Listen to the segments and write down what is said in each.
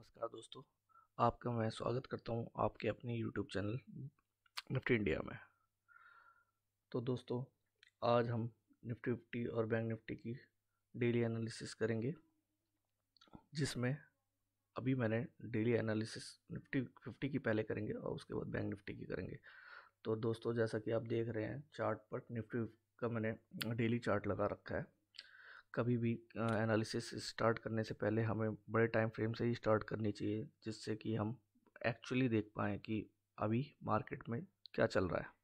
नमस्कार दोस्तों आपका मैं स्वागत करता हूं आपके अपने यूट्यूब चैनल निफ्टी इंडिया में तो दोस्तों आज हम निफ्टी फिफ्टी और बैंक निफ्टी की डेली एनालिसिस करेंगे जिसमें अभी मैंने डेली एनालिसिस निफ्टी फिफ्टी की पहले करेंगे और उसके बाद बैंक निफ्टी की करेंगे तो दोस्तों जैसा कि आप देख रहे हैं चार्ट पर निफ्टी का मैंने डेली चार्ट लगा रखा है कभी भी एनालिसिस स्टार्ट करने से पहले हमें बड़े टाइम फ्रेम से ही स्टार्ट करनी चाहिए जिससे कि हम एक्चुअली देख पाएँ कि अभी मार्केट में क्या चल रहा है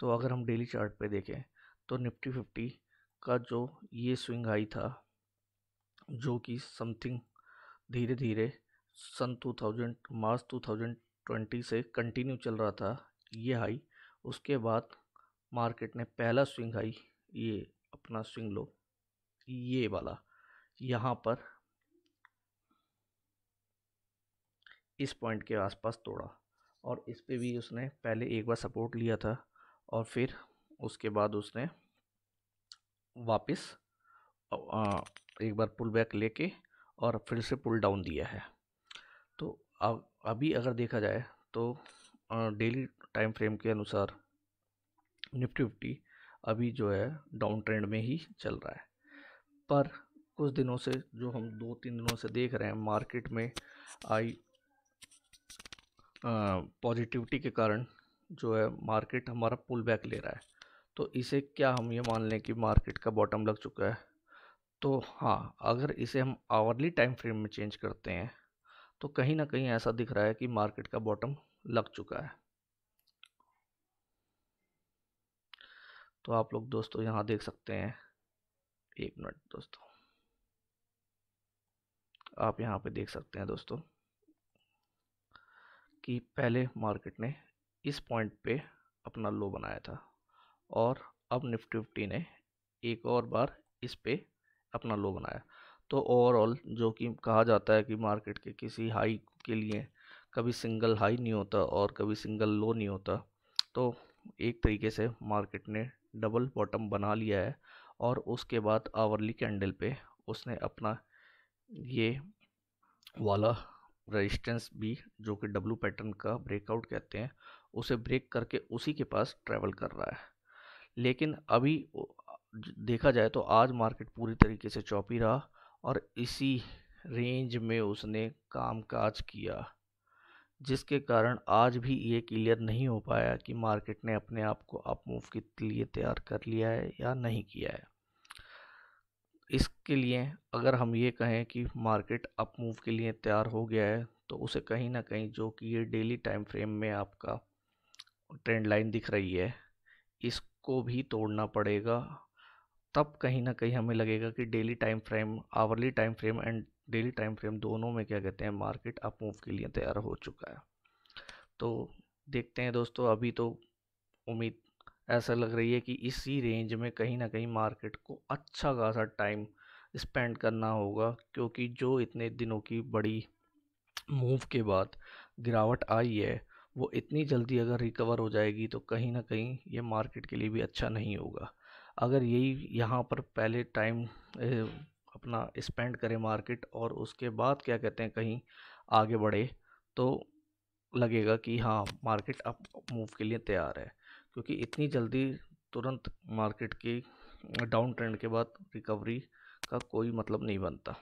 तो अगर हम डेली चार्ट पे देखें तो निफ्टी फिफ्टी का जो ये स्विंग हाई था जो कि समथिंग धीरे धीरे सन 2000 मार्च 2020 से कंटिन्यू चल रहा था ये हाई उसके बाद मार्केट ने पहला स्विंग हाई ये अपना स्विंग लो ये वाला यहाँ पर इस पॉइंट के आसपास तोड़ा और इस पे भी उसने पहले एक बार सपोर्ट लिया था और फिर उसके बाद उसने वापस एक बार पुल बैक लेके और फिर से पुल डाउन दिया है तो अब अभी अगर देखा जाए तो डेली टाइम फ्रेम के अनुसार निफ्टी फिफ्टी अभी जो है डाउन ट्रेंड में ही चल रहा है पर कुछ दिनों से जो हम दो तीन दिनों से देख रहे हैं मार्केट में आई पॉजिटिविटी के कारण जो है मार्केट हमारा पुल बैक ले रहा है तो इसे क्या हम ये मान लें कि मार्केट का बॉटम लग चुका है तो हाँ अगर इसे हम आवरली टाइम फ्रेम में चेंज करते हैं तो कहीं ना कहीं ऐसा दिख रहा है कि मार्केट का बॉटम लग चुका है तो आप लोग दोस्तों यहाँ देख सकते हैं एक मिनट दोस्तों आप यहाँ पे देख सकते हैं दोस्तों कि पहले मार्केट ने इस पॉइंट पे अपना लो बनाया था और अब निफ्टी फिफ्टी ने एक और बार इस पे अपना लो बनाया तो ओवरऑल जो कि कहा जाता है कि मार्केट के किसी हाई के लिए कभी सिंगल हाई नहीं होता और कभी सिंगल लो नहीं होता तो एक तरीके से मार्केट ने डबल बॉटम बना लिया है और उसके बाद आवरली कैंडल पे उसने अपना ये वाला रेजिस्टेंस भी जो कि डब्लू पैटर्न का ब्रेकआउट कहते हैं उसे ब्रेक करके उसी के पास ट्रैवल कर रहा है लेकिन अभी देखा जाए तो आज मार्केट पूरी तरीके से चौपी रहा और इसी रेंज में उसने काम काज किया जिसके कारण आज भी ये क्लियर नहीं हो पाया कि मार्केट ने अपने आप को अप मूव के लिए तैयार कर लिया है या नहीं किया है इसके लिए अगर हम ये कहें कि मार्केट अप मूव के लिए तैयार हो गया है तो उसे कहीं ना कहीं जो कि ये डेली टाइम फ्रेम में आपका ट्रेंड लाइन दिख रही है इसको भी तोड़ना पड़ेगा तब कहीं ना कहीं हमें लगेगा कि daily time frame hourly time frame and daily time frame दोनों में क्या कहते हैं मार्केट अप मूव के लिए तैयार हो चुका है तो देखते हैं दोस्तों अभी तो उम्मीद ऐसा लग रही है कि इसी रेंज में कहीं ना कहीं मार्केट को अच्छा खासा टाइम स्पेंड करना होगा क्योंकि जो इतने दिनों की बड़ी मूव के बाद गिरावट आई है वो इतनी जल्दी अगर रिकवर हो जाएगी तो कहीं ना कहीं ये मार्केट के लिए भी अच्छा नहीं होगा अगर यही यहाँ पर पहले टाइम अपना स्पेंड करे मार्केट और उसके बाद क्या कहते हैं कहीं आगे बढ़े तो लगेगा कि हाँ मार्केट अब मूव के लिए तैयार है क्योंकि इतनी जल्दी तुरंत मार्केट की डाउन ट्रेंड के बाद रिकवरी का कोई मतलब नहीं बनता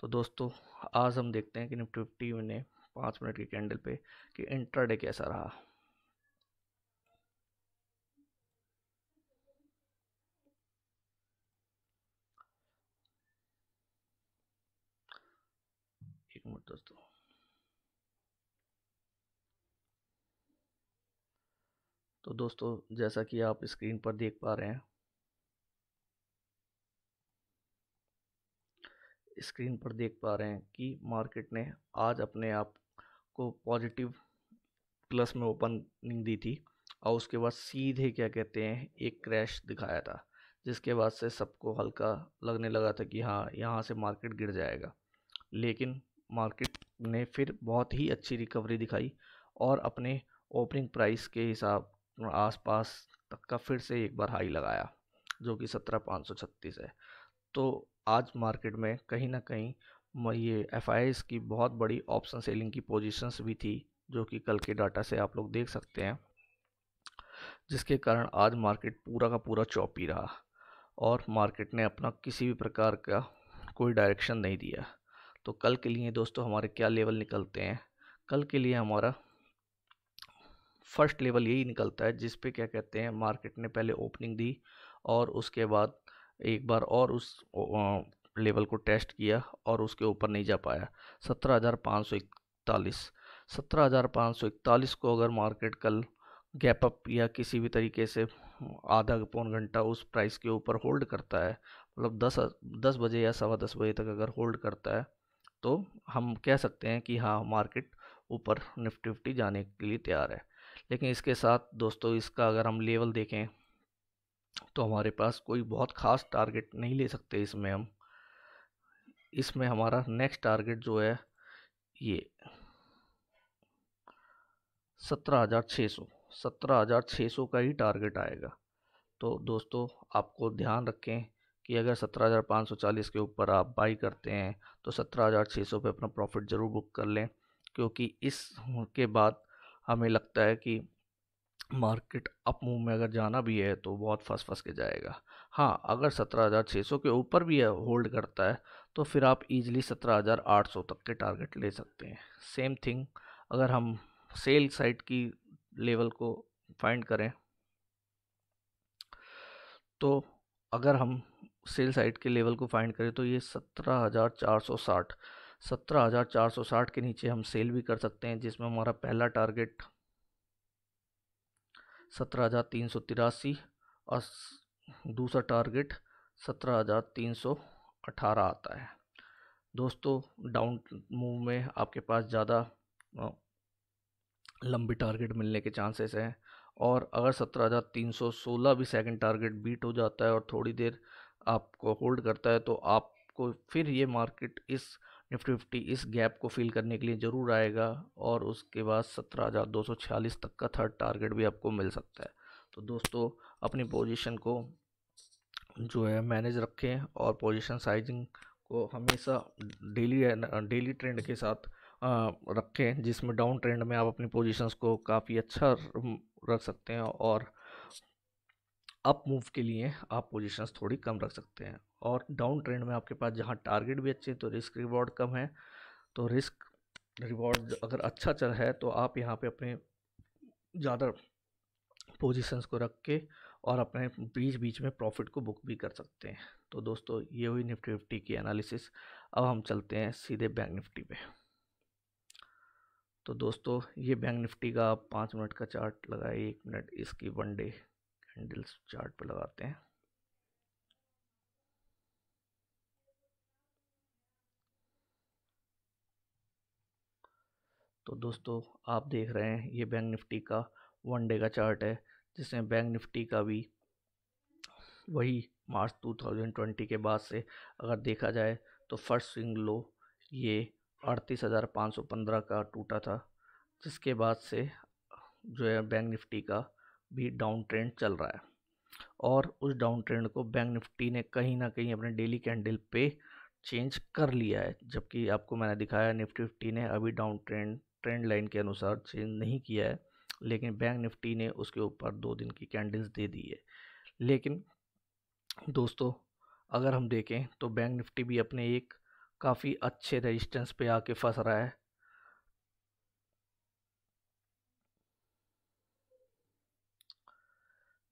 तो दोस्तों आज हम देखते हैं कि निफ्टी फिफ्टी ने पाँच मिनट की कैंडल पे कि इंट्राडे कैसा रहा तो दोस्तों जैसा कि आप स्क्रीन पर देख पा रहे हैं स्क्रीन पर देख पा रहे हैं कि मार्केट ने आज अपने आप को पॉजिटिव प्लस में ओपनिंग दी थी और उसके बाद सीधे क्या कहते हैं एक क्रैश दिखाया था जिसके बाद से सबको हल्का लगने लगा था कि हाँ यहाँ से मार्केट गिर जाएगा लेकिन मार्केट ने फिर बहुत ही अच्छी रिकवरी दिखाई और अपने ओपनिंग प्राइस के हिसाब आसपास तक का फिर से एक बार हाई लगाया जो कि सत्रह पाँच सौ छत्तीस है तो आज मार्केट में कहीं ना कहीं ये एफ की बहुत बड़ी ऑप्शन सेलिंग की पोजीशंस भी थी जो कि कल के डाटा से आप लोग देख सकते हैं जिसके कारण आज मार्केट पूरा का पूरा चौपी रहा और मार्केट ने अपना किसी भी प्रकार का कोई डायरेक्शन नहीं दिया तो कल के लिए दोस्तों हमारे क्या लेवल निकलते हैं कल के लिए हमारा फर्स्ट लेवल यही निकलता है जिस पे क्या कहते हैं मार्केट ने पहले ओपनिंग दी और उसके बाद एक बार और उस लेवल को टेस्ट किया और उसके ऊपर नहीं जा पाया सत्रह हज़ार पाँच सौ इकतालीस सत्रह हज़ार पाँच सौ इकतालीस को अगर मार्केट कल गैप अप या किसी भी तरीके से आधा पौन घंटा उस प्राइस के ऊपर होल्ड करता है मतलब दस दस बजे या सवा दस बजे तक अगर होल्ड करता है तो हम कह सकते हैं कि हाँ मार्केट ऊपर निफ्टी फिफ्टी जाने के लिए तैयार है लेकिन इसके साथ दोस्तों इसका अगर हम लेवल देखें तो हमारे पास कोई बहुत ख़ास टारगेट नहीं ले सकते इसमें हम इसमें हमारा नेक्स्ट टारगेट जो है ये सत्रह हज़ार छः सौ सत्रह हज़ार छः सौ का ही टारगेट आएगा तो दोस्तों आपको ध्यान रखें कि अगर सत्रह हज़ार पाँच सौ चालीस के ऊपर आप बाई करते हैं तो सत्रह हज़ार छः सौ पर अपना प्रॉफिट ज़रूर बुक कर लें क्योंकि इस के बाद हमें लगता है कि मार्केट अप मूव में अगर जाना भी है तो बहुत फंस फंस के जाएगा हाँ अगर सत्रह हज़ार छः सौ के ऊपर भी है होल्ड करता है तो फिर आप इजीली सत्रह हज़ार आठ सौ तक के टारगेट ले सकते हैं सेम थिंग अगर हम सेल साइट की लेवल को फाइंड करें तो अगर हम सेल साइट के लेवल को फाइंड करें तो ये सत्रह हज़ार चार सौ साठ सत्रह हज़ार चार सौ साठ के नीचे हम सेल भी कर सकते हैं जिसमें हमारा पहला टारगेट सत्रह हज़ार तीन सौ तिरासी और दूसरा टारगेट सत्रह हज़ार तीन सौ अठारह आता है दोस्तों डाउन मूव में आपके पास ज़्यादा लंबी टारगेट मिलने के चांसेस हैं और अगर सत्रह हज़ार तीन सौ सोलह भी सेकंड टारगेट बीट हो जाता है और थोड़ी देर आपको होल्ड करता है तो आपको फिर ये मार्केट इस निफ्टी फिफ्टी इस गैप को फिल करने के लिए ज़रूर आएगा और उसके बाद सत्रह हज़ार दो सौ छियालीस तक का थर्ड टारगेट भी आपको मिल सकता है तो दोस्तों अपनी पोजीशन को जो है मैनेज रखें और पोजीशन साइजिंग को हमेशा डेली डेली ट्रेंड के साथ रखें जिसमें डाउन ट्रेंड में आप अपनी पोजीशंस को काफ़ी अच्छा रख सकते हैं और अप मूव के लिए आप पोजीशंस थोड़ी कम रख सकते हैं और डाउन ट्रेंड में आपके पास जहाँ टारगेट भी अच्छे हैं तो रिस्क रिवॉर्ड कम है तो रिस्क रिवॉर्ड अगर अच्छा चल है तो आप यहाँ पे अपने ज़्यादा पोजीशंस को रख के और अपने बीच बीच में प्रॉफिट को बुक भी कर सकते हैं तो दोस्तों ये हुई निफ्टी फिफ्टी की एनालिसिस अब हम चलते हैं सीधे बैंक निफ्टी पे तो दोस्तों ये बैंक निफ्टी का आप पाँच मिनट का चार्ट लगाए एक मिनट इसकी वन डे कैंडल्स चार्ट पर लगाते हैं तो दोस्तों आप देख रहे हैं ये बैंक निफ्टी का वन डे का चार्ट है जिसमें बैंक निफ्टी का भी वही मार्च 2020 के बाद से अगर देखा जाए तो फर्स्ट स्विंग लो ये अड़तीस हज़ार पाँच सौ पंद्रह का टूटा था जिसके बाद से जो है बैंक निफ्टी का भी डाउन ट्रेंड चल रहा है और उस डाउन ट्रेंड को बैंक निफ्टी ने कहीं ना कहीं अपने डेली कैंडल पे चेंज कर लिया है जबकि आपको मैंने दिखाया निफ्टी फिफ्टी ने अभी डाउन ट्रेंड ट्रेंड लाइन के अनुसार चेंज नहीं किया है लेकिन बैंक निफ्टी ने उसके ऊपर दो दिन की कैंडल्स दे दी है लेकिन दोस्तों अगर हम देखें तो बैंक निफ्टी भी अपने एक काफ़ी अच्छे रेजिस्टेंस पे आके फंस रहा है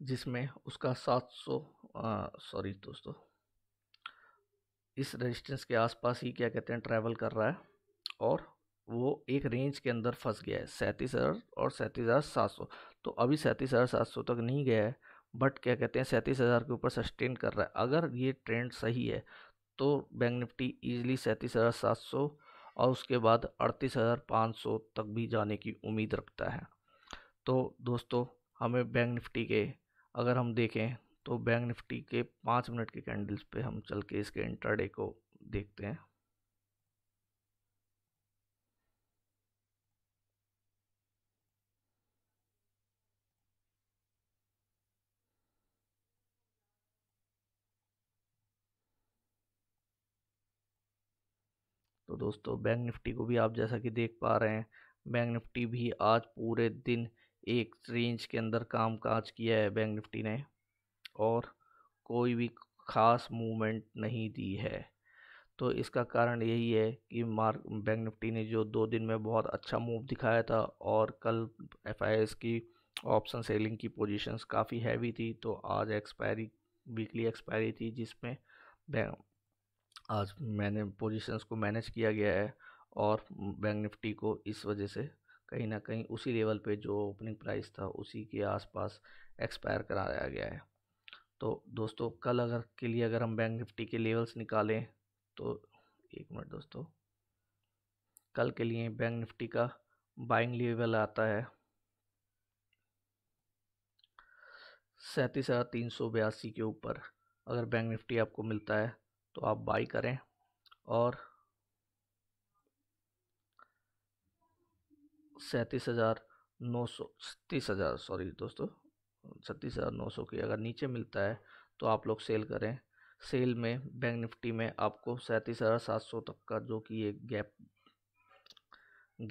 जिसमें उसका सात सौ सॉरी दोस्तों इस रेजिस्टेंस के आसपास ही क्या कहते हैं ट्रैवल कर रहा है और वो एक रेंज के अंदर फंस गया है सैंतीस हज़ार और सैंतीस हज़ार सात सौ तो अभी सैंतीस हज़ार सात सौ तक नहीं गया है बट क्या कहते हैं सैंतीस हज़ार के ऊपर सस्टेन कर रहा है अगर ये ट्रेंड सही है तो बैंक निफ्टी ईजिली सैंतीस हज़ार सात सौ और उसके बाद अड़तीस हज़ार पाँच सौ तक भी जाने की उम्मीद रखता है तो दोस्तों हमें बैंक निफ्टी के अगर हम देखें तो बैंक निफ्टी के पाँच मिनट के कैंडल्स पे हम चल के इसके इंट्राडे को देखते हैं तो दोस्तों बैंक निफ्टी को भी आप जैसा कि देख पा रहे हैं बैंक निफ्टी भी आज पूरे दिन एक रेंज के अंदर काम काज किया है बैंक निफ्टी ने और कोई भी ख़ास मूवमेंट नहीं दी है तो इसका कारण यही है कि मार्क बैंक निफ्टी ने जो दो दिन में बहुत अच्छा मूव दिखाया था और कल एफ की ऑप्शन सेलिंग की पोजीशंस काफ़ी हैवी थी तो आज एक्सपायरी वीकली एक्सपायरी थी जिसमें आज मैंने पोजीशंस को मैनेज किया गया है और बैंक निफ्टी को इस वजह से कहीं ना कहीं उसी लेवल पे जो ओपनिंग प्राइस था उसी के आसपास एक्सपायर कराया गया है तो दोस्तों कल अगर के लिए अगर हम बैंक निफ्टी के लेवल्स निकालें तो एक मिनट दोस्तों कल के लिए बैंक निफ्टी का बाइंग लेवल आता है सैंतीस हज़ार तीन सौ बयासी के ऊपर अगर बैंक निफ्टी आपको मिलता है तो आप बाई करें और सैंतीस हज़ार नौ सौ छत्तीस हज़ार सॉरी दोस्तों छत्तीस हज़ार नौ सौ की अगर नीचे मिलता है तो आप लोग सेल करें सेल में बैंक निफ्टी में आपको सैंतीस हज़ार सात सौ तक का जो कि ये गैप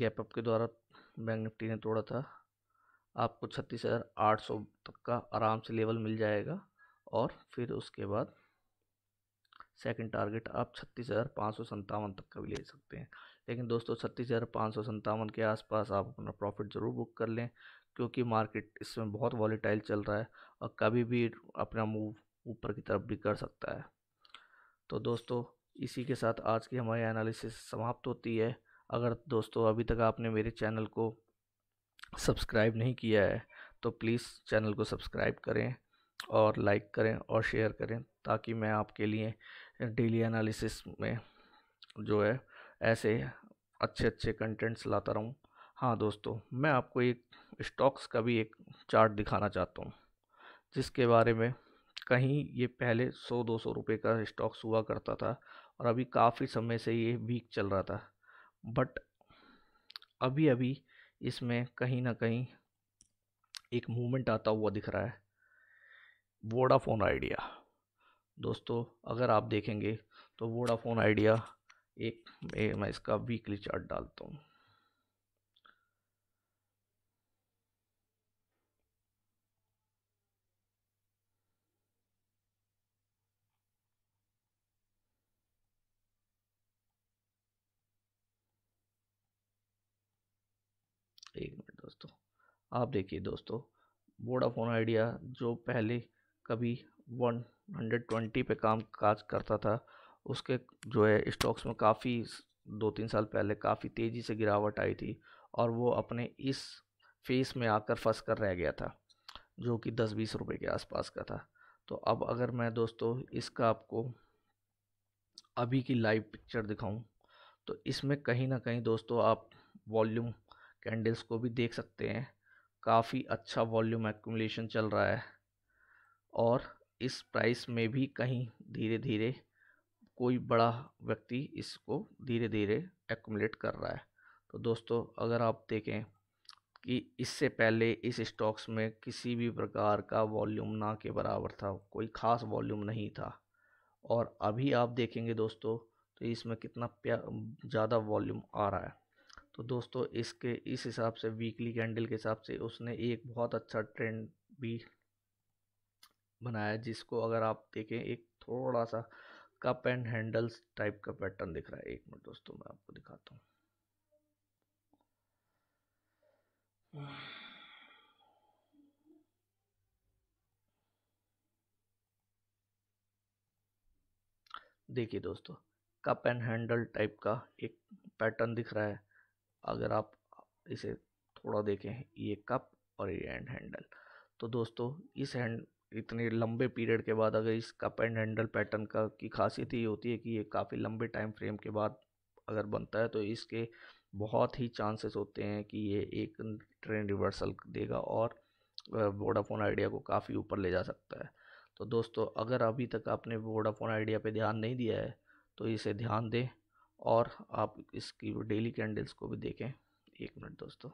गैप अप के द्वारा बैंक निफ्टी ने तोड़ा था आपको छत्तीस हज़ार आठ सौ तक का आराम से लेवल मिल जाएगा और फिर उसके बाद सेकंड टारगेट आप छत्तीस हज़ार पाँच सौ संतावन तक का भी ले सकते हैं लेकिन दोस्तों छत्तीस हज़ार पाँच सौ सत्तावन के आसपास आप अपना प्रॉफिट ज़रूर बुक कर लें क्योंकि मार्केट इसमें बहुत वॉलीटाइल चल रहा है और कभी भी अपना मूव ऊपर की तरफ भी कर सकता है तो दोस्तों इसी के साथ आज की हमारी एनालिसिस समाप्त होती है अगर दोस्तों अभी तक आपने मेरे चैनल को सब्सक्राइब नहीं किया है तो प्लीज़ चैनल को सब्सक्राइब करें और लाइक करें और शेयर करें ताकि मैं आपके लिए डेली एनालिसिस में जो है ऐसे अच्छे अच्छे कंटेंट्स लाता रहूँ हाँ दोस्तों मैं आपको एक स्टॉक्स का भी एक चार्ट दिखाना चाहता हूँ जिसके बारे में कहीं ये पहले 100-200 रुपए का स्टॉक्स हुआ करता था और अभी काफ़ी समय से ये वीक चल रहा था बट अभी अभी इसमें कहीं ना कहीं एक मूवमेंट आता हुआ दिख रहा है वोडाफोन आइडिया दोस्तों अगर आप देखेंगे तो वोडाफोन आइडिया एक मैं इसका वीकली चार्ट डालता हूँ एक मिनट दोस्तों आप देखिए दोस्तों वोडाफोन आइडिया जो पहले कभी 120 पे काम काज करता था उसके जो है स्टॉक्स में काफ़ी दो तीन साल पहले काफ़ी तेज़ी से गिरावट आई थी और वो अपने इस फेस में आकर फंस कर रह गया था जो कि दस बीस रुपए के आसपास का था तो अब अगर मैं दोस्तों इसका आपको अभी की लाइव पिक्चर दिखाऊं तो इसमें कहीं ना कहीं दोस्तों आप वॉल्यूम कैंडल्स को भी देख सकते हैं काफ़ी अच्छा वॉल्यूम एक्यूमुलेशन चल रहा है और इस प्राइस में भी कहीं धीरे धीरे कोई बड़ा व्यक्ति इसको धीरे धीरे एकमुलेट कर रहा है तो दोस्तों अगर आप देखें कि इससे पहले इस स्टॉक्स में किसी भी प्रकार का वॉल्यूम ना के बराबर था कोई ख़ास वॉल्यूम नहीं था और अभी आप देखेंगे दोस्तों तो इसमें कितना ज़्यादा वॉल्यूम आ रहा है तो दोस्तों इसके इस हिसाब से वीकली कैंडल के हिसाब से उसने एक बहुत अच्छा ट्रेंड भी बनाया जिसको अगर आप देखें एक थोड़ा सा कप एंड हैंडल्स टाइप का पैटर्न दिख रहा है एक मिनट दोस्तों मैं आपको दिखाता हूँ देखिए दोस्तों कप एंड हैंडल टाइप का एक पैटर्न दिख रहा है अगर आप इसे थोड़ा देखें ये कप और ये एंड हैंडल तो दोस्तों इस हैंड इतने लंबे पीरियड के बाद अगर इस कप एंड हैंडल पैटर्न का की खासियत ये होती है कि ये काफ़ी लंबे टाइम फ्रेम के बाद अगर बनता है तो इसके बहुत ही चांसेस होते हैं कि ये एक ट्रेंड रिवर्सल देगा और वोडाफोन आइडिया को काफ़ी ऊपर ले जा सकता है तो दोस्तों अगर अभी तक आपने वोडाफोन आइडिया पे ध्यान नहीं दिया है तो इसे ध्यान दें और आप इसकी डेली कैंडल्स को भी देखें एक मिनट दोस्तों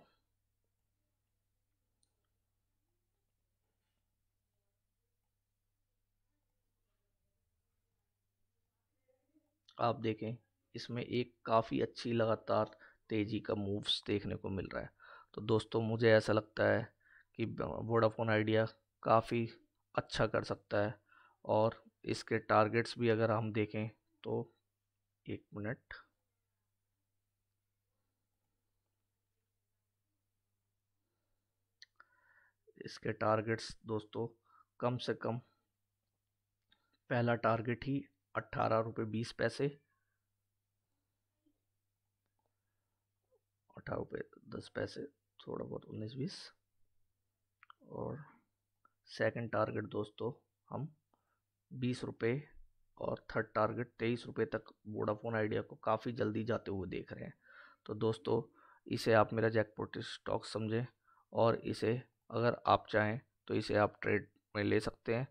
आप देखें इसमें एक काफ़ी अच्छी लगातार तेज़ी का मूव्स देखने को मिल रहा है तो दोस्तों मुझे ऐसा लगता है कि वोडाफोन आइडिया काफ़ी अच्छा कर सकता है और इसके टारगेट्स भी अगर हम देखें तो एक मिनट इसके टारगेट्स दोस्तों कम से कम पहला टारगेट ही अट्ठारह रुपये बीस पैसे अठारह रुपये दस पैसे थोड़ा बहुत उन्नीस बीस और सेकंड टारगेट दोस्तों हम बीस रुपये और थर्ड टारगेट तेईस रुपये तक वोडाफोन आइडिया को काफ़ी जल्दी जाते हुए देख रहे हैं तो दोस्तों इसे आप मेरा जैकपॉट स्टॉक समझें और इसे अगर आप चाहें तो इसे आप ट्रेड में ले सकते हैं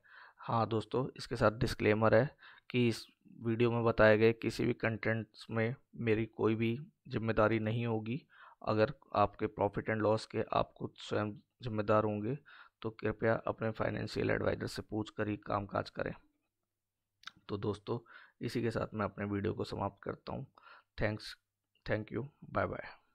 हाँ दोस्तों इसके साथ डिस्क्लेमर है कि इस वीडियो में बताए गए किसी भी कंटेंट्स में मेरी कोई भी जिम्मेदारी नहीं होगी अगर आपके प्रॉफिट एंड लॉस के आप खुद स्वयं जिम्मेदार होंगे तो कृपया अपने फाइनेंशियल एडवाइज़र से पूछ कर ही काम काज करें तो दोस्तों इसी के साथ मैं अपने वीडियो को समाप्त करता हूँ thanks thank you bye bye